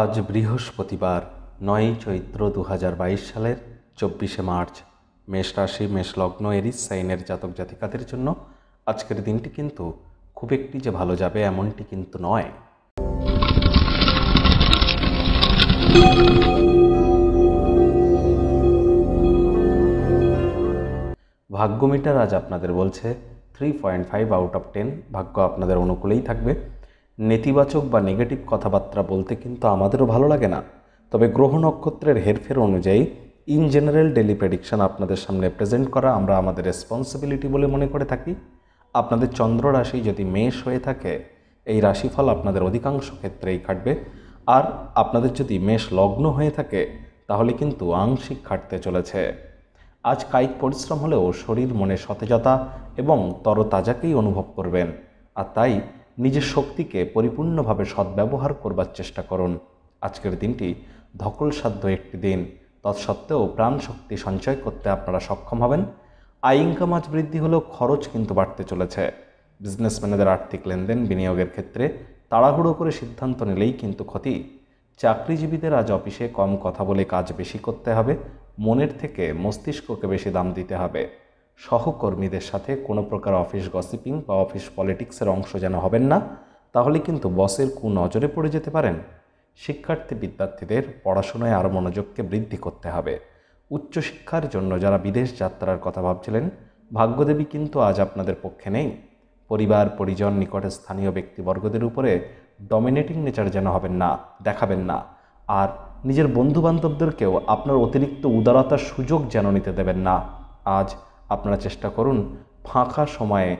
আজ বৃহস্পতিবার নয়ই চৈত্র দু সালের চব্বিশে মার্চ মেষ রাশি মেষ লগ্ন এরিস সাইনের জাতক জাতিকাদের জন্য আজকের দিনটি কিন্তু খুব একটি যে ভালো যাবে এমনটি কিন্তু নয় ভাগ্য মিটার আজ আপনাদের বলছে three point five out of ten ভাগ্য আপনাদের অনুকূলেই থাকবে নেতিবাচক বা নেগেটিভ কথাবার্তা বলতে কিন্তু আমাদেরও ভালো লাগে না তবে গ্রহ নক্ষত্রের হেরফের অনুযায়ী ইন জেনারেল ডেলি প্রেডিকশান আপনাদের সামনে প্রেজেন্ট করা আমরা আমাদের রেসপন্সিবিলিটি বলে মনে করে থাকি আপনাদের চন্দ্র রাশি যদি মেষ হয়ে থাকে এই রাশিফল আপনাদের অধিকাংশ ক্ষেত্রেই কাটবে আর আপনাদের যদি মেষ লগ্ন হয়ে থাকে তাহলে কিন্তু আংশিক খাটতে চলেছে আজ কায়িক পরিশ্রম হলেও শরীর মনে সতেজতা এবং তরতাজাকেই অনুভব করবেন আর তাই নিজের শক্তিকে পরিপূর্ণভাবে সদ্ব্যবহার করবার চেষ্টা করুন আজকের দিনটি ধকল সাধ্য একটি দিন তৎসত্ত্বেও প্রাণ শক্তি সঞ্চয় করতে আপনারা সক্ষম হবেন আয় ইনকাম আজ বৃদ্ধি হলেও খরচ কিন্তু বাড়তে চলেছে বিজনেসম্যানেদের আর্থিক লেনদেন বিনিয়োগের ক্ষেত্রে তাড়াহুড়ো করে সিদ্ধান্ত নিলেই কিন্তু ক্ষতি চাকরিজীবীদের আজ অফিসে কম কথা বলে কাজ বেশি করতে হবে মনের থেকে মস্তিষ্ককে বেশি দাম দিতে হবে সহকর্মীদের সাথে কোনো প্রকার অফিস গসিপিং বা অফিস পলিটিক্সের অংশ যেন হবেন না তাহলে কিন্তু বসের কু নজরে পড়ে যেতে পারেন শিক্ষার্থী বিদ্যার্থীদের পড়াশোনায় আরও মনোযোগকে বৃদ্ধি করতে হবে উচ্চশিক্ষার জন্য যারা বিদেশ যাত্রার কথা ভাবছিলেন ভাগ্যদেবী কিন্তু আজ আপনাদের পক্ষে নেই পরিবার পরিজন নিকটে স্থানীয় ব্যক্তিবর্গদের উপরে ডমিনেটিং নেচার যেন হবেন না দেখাবেন না আর নিজের বন্ধুবান্ধবদেরকেও আপনার অতিরিক্ত উদারতার সুযোগ যেন নিতে দেবেন না আজ আপনারা চেষ্টা করুন ফাঁকা সময়ে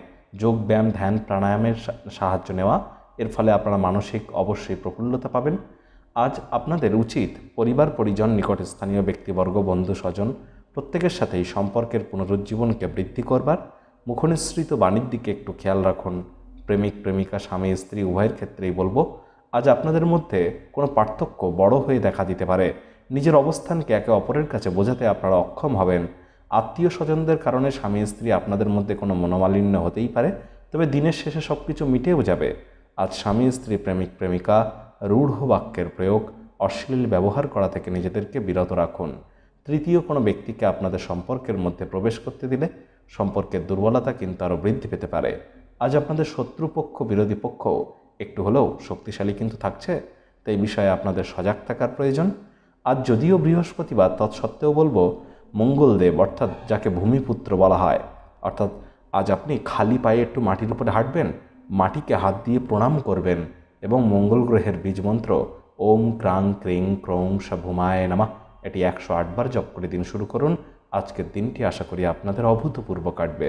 যোগব্যায়াম ধ্যান প্রাণায়ামের সাহায্য নেওয়া এর ফলে আপনারা মানসিক অবশ্যই প্রফুল্লতা পাবেন আজ আপনাদের উচিত পরিবার পরিজন নিকট স্থানীয় ব্যক্তিবর্গ বন্ধু স্বজন প্রত্যেকের সাথেই সম্পর্কের পুনরুজ্জীবনকে বৃদ্ধি করবার মুখনিসৃত বাণীর দিকে একটু খেয়াল রাখুন প্রেমিক প্রেমিকা স্বামী স্ত্রী উভয়ের ক্ষেত্রেই বলবো আজ আপনাদের মধ্যে কোনো পার্থক্য বড় হয়ে দেখা দিতে পারে নিজের অবস্থানকে একে অপরের কাছে বোঝাতে আপনারা অক্ষম হবেন আত্মীয় স্বজনদের কারণে স্বামী স্ত্রী আপনাদের মধ্যে কোনো মনোমালিন্য হতেই পারে তবে দিনের শেষে সব কিছু মিটেও যাবে আজ স্বামী স্ত্রী প্রেমিক প্রেমিকা রূঢ় বাক্যের প্রয়োগ অশ্লীল ব্যবহার করা থেকে নিজেদেরকে বিরত রাখুন তৃতীয় কোনো ব্যক্তিকে আপনাদের সম্পর্কের মধ্যে প্রবেশ করতে দিলে সম্পর্কের দুর্বলতা কিন্তু আরও বৃদ্ধি পেতে পারে আজ আপনাদের শত্রুপক্ষ বিরোধী পক্ষ একটু হলেও শক্তিশালী কিন্তু থাকছে তাই বিষয়ে আপনাদের সজাগ থাকার প্রয়োজন আজ যদিও বৃহস্পতিবার তৎসত্ত্বেও বলবো মঙ্গলদেব অর্থাৎ যাকে ভূমিপুত্র বলা হয় অর্থাৎ আজ আপনি খালি পায়ে একটু মাটির উপরে হাঁটবেন মাটিকে হাত দিয়ে প্রণাম করবেন এবং মঙ্গল গ্রহের বীজমন্ত্র ওম ক্রাং ক্রিং ক্রৌং সভুমায় নামা এটি একশো আটবার জপ করে দিন শুরু করুন আজকের দিনটি আশা করি আপনাদের অভূতপূর্ব কাটবে